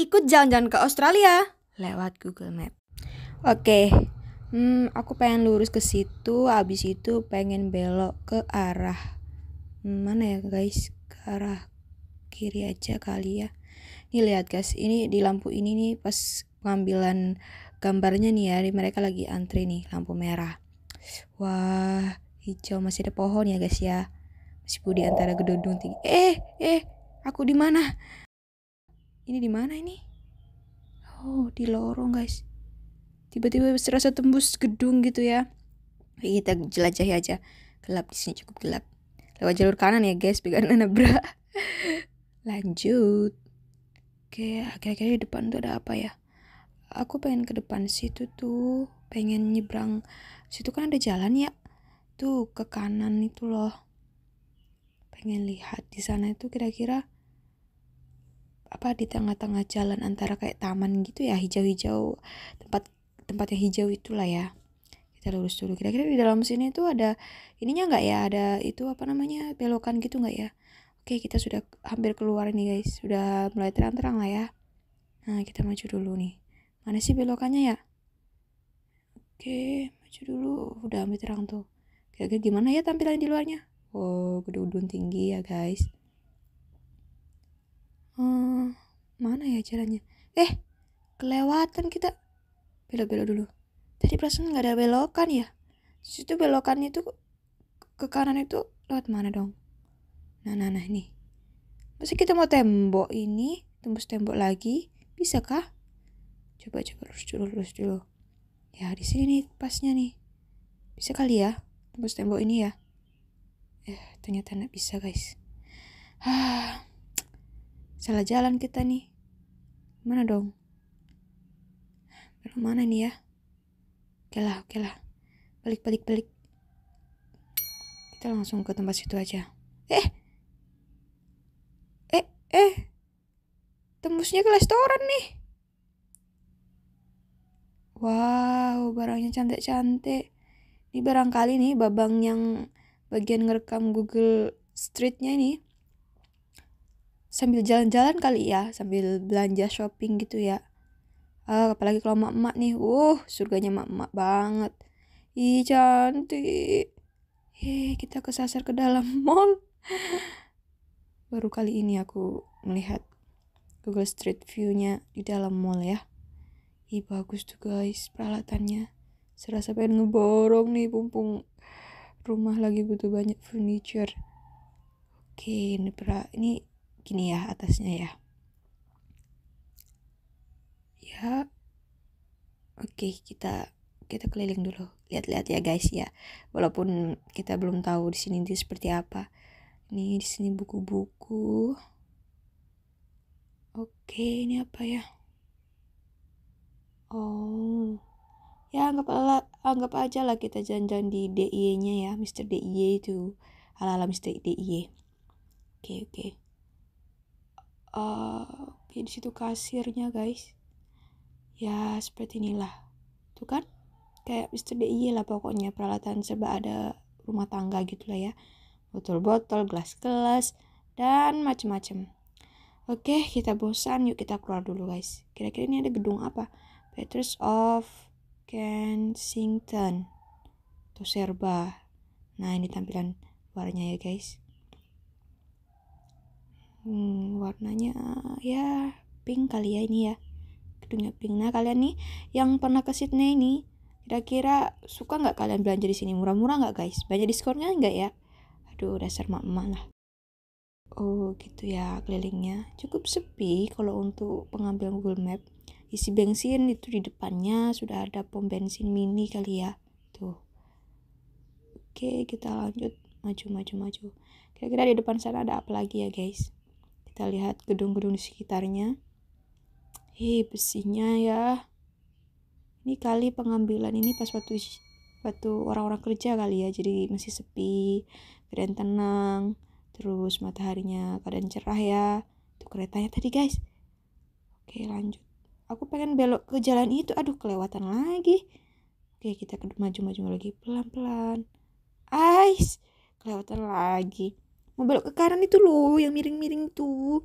ikut jalan-jalan ke Australia lewat Google Map. Oke, okay. hmm, aku pengen lurus ke situ, abis itu pengen belok ke arah mana ya guys? Ke arah kiri aja kali ya. Nih lihat guys, ini di lampu ini nih pas pengambilan gambarnya nih ya, Di mereka lagi antri nih lampu merah. Wah, hijau masih ada pohon ya guys ya. Masih di antara gedung gedung tinggi. Eh, eh, aku di mana? Ini di mana ini? Oh, di lorong, guys. Tiba-tiba serasa tembus gedung gitu ya. Oke, kita jelajahi aja. Gelap di sini cukup gelap. Lewat jalur kanan ya, guys, biar nabra. Lanjut. Oke, akhir-akhir di depan tuh ada apa ya? Aku pengen ke depan situ tuh, pengen nyebrang. Situ kan ada jalan ya. Tuh, ke kanan itu loh pengen lihat di sana itu kira-kira apa di tengah-tengah jalan antara kayak taman gitu ya hijau-hijau tempat tempat yang hijau itulah ya kita lurus dulu kira-kira di dalam sini tuh ada ininya nggak ya ada itu apa namanya belokan gitu nggak ya oke kita sudah hampir keluar nih guys sudah mulai terang-terang lah ya nah kita maju dulu nih mana sih belokannya ya oke maju dulu udah hampir terang tuh kira-kira gimana ya tampilan di luarnya oh gedung-gedung tinggi ya guys hmm, mana ya caranya eh kelewatan kita belok-belok dulu tadi perasaan nggak ada belokan ya situ belokannya itu ke kanan itu lewat mana dong nah nah nah ini masa kita mau tembok ini tembus tembok lagi bisa kah coba coba lurus dulu lurus dulu ya di sini nih pasnya nih bisa kali ya tembus tembok ini ya eh ternyata nggak bisa guys ah Salah jalan kita nih. Mana dong? Belok mana nih ya? Oke lah, oke lah. Balik, balik, balik. Kita langsung ke tempat situ aja. Eh! Eh, eh! Tembusnya ke restoran nih. Wow, barangnya cantik-cantik. Ini barangkali nih babang yang bagian ngerekam Google Streetnya ini sambil jalan-jalan kali ya sambil belanja shopping gitu ya uh, apalagi kalau emak-emak nih uh surganya emak-emak banget ih cantik hei kita kesasar ke dalam mall baru kali ini aku melihat Google Street View-nya di dalam mall ya ih bagus tuh guys peralatannya serasa pengen ngeborong nih pumpung rumah lagi butuh banyak furniture oke ini pra ini gini ya atasnya ya ya oke okay, kita kita keliling dulu lihat-lihat ya guys ya walaupun kita belum tahu di sini dia seperti apa ini di sini buku-buku oke okay, ini apa ya oh ya anggap ala, anggap aja lah kita jalan-jalan di DIY-nya ya Mr. DIY e itu ala-ala Mr. DIY e. oke okay, oke okay uh, ya di situ kasirnya guys ya seperti inilah tuh kan kayak Mister DIY lah pokoknya peralatan serba ada rumah tangga gitu lah ya botol-botol gelas-gelas dan macem-macem Oke, kita bosan. Yuk kita keluar dulu, guys. Kira-kira ini ada gedung apa? Petrus of Kensington. Tuh serba. Nah, ini tampilan luarnya ya, guys hmm, warnanya ya pink kali ya ini ya gedungnya pink nah kalian nih yang pernah ke Sydney ini kira-kira suka nggak kalian belanja di sini murah-murah nggak guys banyak diskonnya nggak ya aduh dasar mak emak lah oh gitu ya kelilingnya cukup sepi kalau untuk pengambilan Google Map isi bensin itu di depannya sudah ada pom bensin mini kali ya tuh oke kita lanjut maju maju maju kira-kira di depan sana ada apa lagi ya guys kita lihat gedung-gedung di sekitarnya. Hei, besinya ya. Ini kali pengambilan ini pas waktu waktu orang-orang kerja kali ya, jadi masih sepi, keren tenang, terus mataharinya keadaan cerah ya. Itu keretanya tadi guys. Oke lanjut. Aku pengen belok ke jalan itu, aduh kelewatan lagi. Oke kita maju-maju lagi pelan-pelan. Ais, kelewatan lagi mau belok ke kanan itu loh yang miring-miring tuh.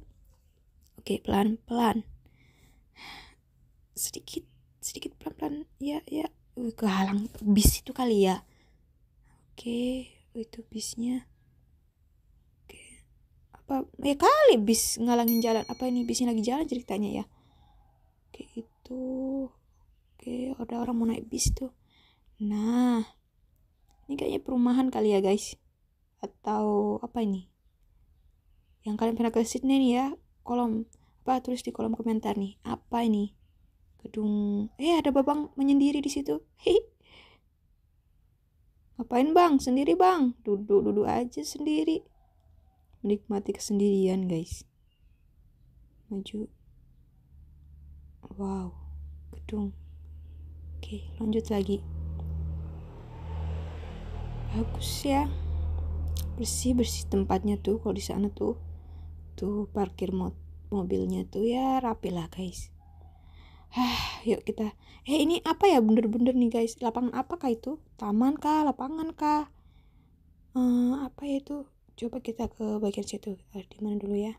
oke pelan-pelan sedikit sedikit pelan-pelan ya ya Wih, kehalang bis itu kali ya oke oh, itu bisnya oke apa ya kali bis ngalangin jalan apa ini bisnya lagi jalan ceritanya ya oke itu oke ada orang mau naik bis tuh nah ini kayaknya perumahan kali ya guys atau apa ini yang kalian pernah ke Sydney nih ya kolom apa tulis di kolom komentar nih apa ini gedung eh ada babang menyendiri di situ hi ngapain bang sendiri bang duduk duduk aja sendiri menikmati kesendirian guys maju wow gedung oke lanjut lagi bagus ya bersih bersih tempatnya tuh kalau di sana tuh tuh parkir mo mobilnya tuh ya rapi lah guys Hah, yuk kita eh ini apa ya bener-bener nih guys lapangan apa apakah itu taman kah lapangan kah hmm, apa ya itu coba kita ke bagian situ eh, di mana dulu ya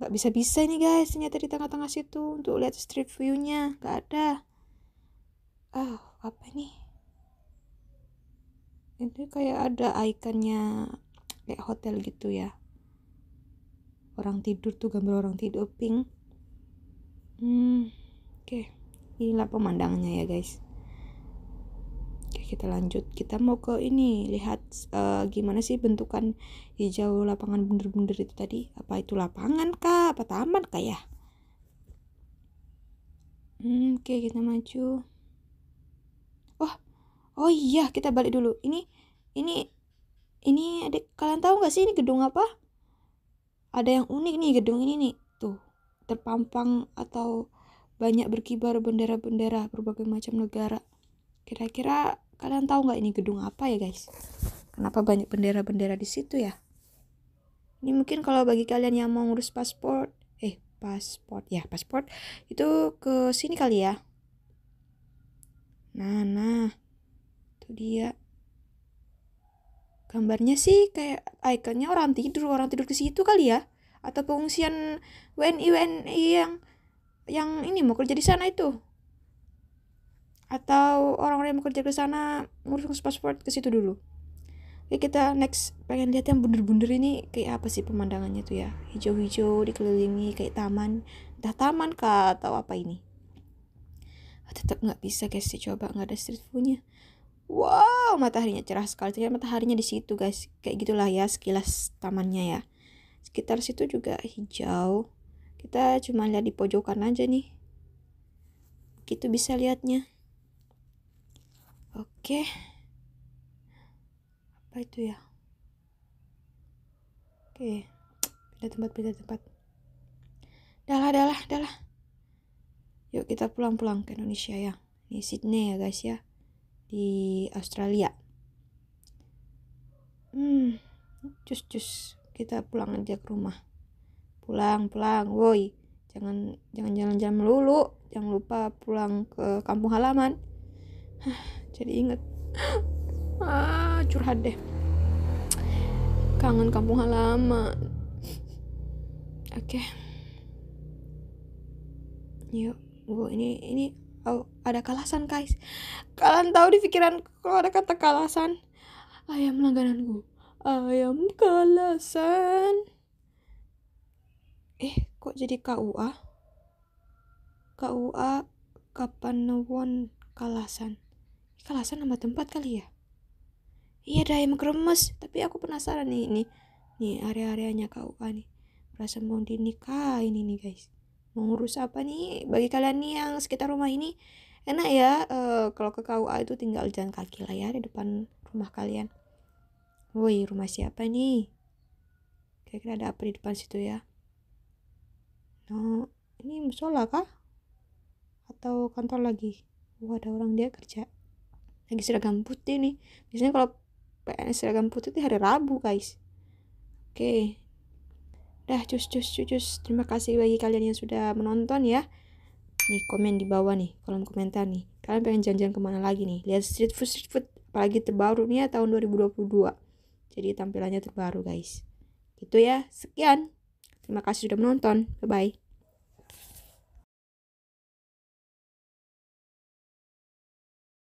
nggak bisa-bisa nih guys ternyata di tengah-tengah situ untuk lihat street view-nya nggak ada ah oh, apa nih ini kayak ada ikonnya kayak hotel gitu ya orang tidur tuh gambar orang tidur pink hmm oke okay. inilah pemandangannya ya guys oke okay, kita lanjut kita mau ke ini lihat uh, gimana sih bentukan hijau lapangan bundar-bundar itu tadi apa itu lapangan kah apa taman kah ya hmm, oke okay, kita maju oh iya kita balik dulu ini ini ini adik kalian tahu nggak sih ini gedung apa ada yang unik nih gedung ini nih tuh terpampang atau banyak berkibar bendera-bendera berbagai macam negara kira-kira kalian tahu nggak ini gedung apa ya guys kenapa banyak bendera-bendera di situ ya ini mungkin kalau bagi kalian yang mau ngurus paspor eh paspor ya paspor itu ke sini kali ya nah nah itu dia gambarnya sih kayak ikonnya orang tidur orang tidur ke situ kali ya atau pengungsian WNI WNI yang yang ini mau kerja di sana itu atau orang-orang yang mau kerja ke sana ngurus paspor ke situ dulu Oke kita next pengen lihat yang bundar-bundar ini kayak apa sih pemandangannya tuh ya hijau-hijau dikelilingi kayak taman entah taman kah atau apa ini tetap nggak bisa guys coba nggak ada street view-nya wow mataharinya cerah sekali ternyata mataharinya di situ guys kayak gitulah ya sekilas tamannya ya sekitar situ juga hijau kita cuma lihat di pojokan aja nih gitu bisa lihatnya oke apa itu ya oke pindah tempat pindah tempat lah, dahlah lah. yuk kita pulang-pulang ke Indonesia ya ini Sydney ya guys ya di Australia hmm cus cus kita pulang aja ke rumah pulang pulang woi jangan jangan jalan-jalan melulu jangan lupa pulang ke kampung halaman jadi inget ah, curhat deh kangen kampung halaman oke okay. yuk gua ini ini Oh, ada kalasan guys. Kalian tahu di pikiran kalau ada kata kalasan? Ayam langgananku. Ayam kalasan. Eh, kok jadi KUA? KUA Kapanewon Kalasan. Kalasan nama tempat kali ya? Iya dah ayam kremes. Tapi aku penasaran nih ini. Nih, area-areanya KUA nih. Berasa mau dinikah ini nih guys mengurus apa nih bagi kalian nih yang sekitar rumah ini enak ya e, kalau ke KUA itu tinggal jalan kaki lah ya di depan rumah kalian woi rumah siapa nih kira-kira ada apa di depan situ ya no ini musola kah atau kantor lagi wah ada orang dia kerja lagi seragam putih nih biasanya kalau PNS seragam putih itu hari Rabu guys oke okay. Dah cus cus cus cus. Terima kasih bagi kalian yang sudah menonton ya. Nih komen di bawah nih kolom komentar nih. Kalian pengen jalan-jalan kemana lagi nih? Lihat street food street food apalagi terbaru nih ya tahun 2022. Jadi tampilannya terbaru guys. Gitu ya. Sekian. Terima kasih sudah menonton. Bye bye.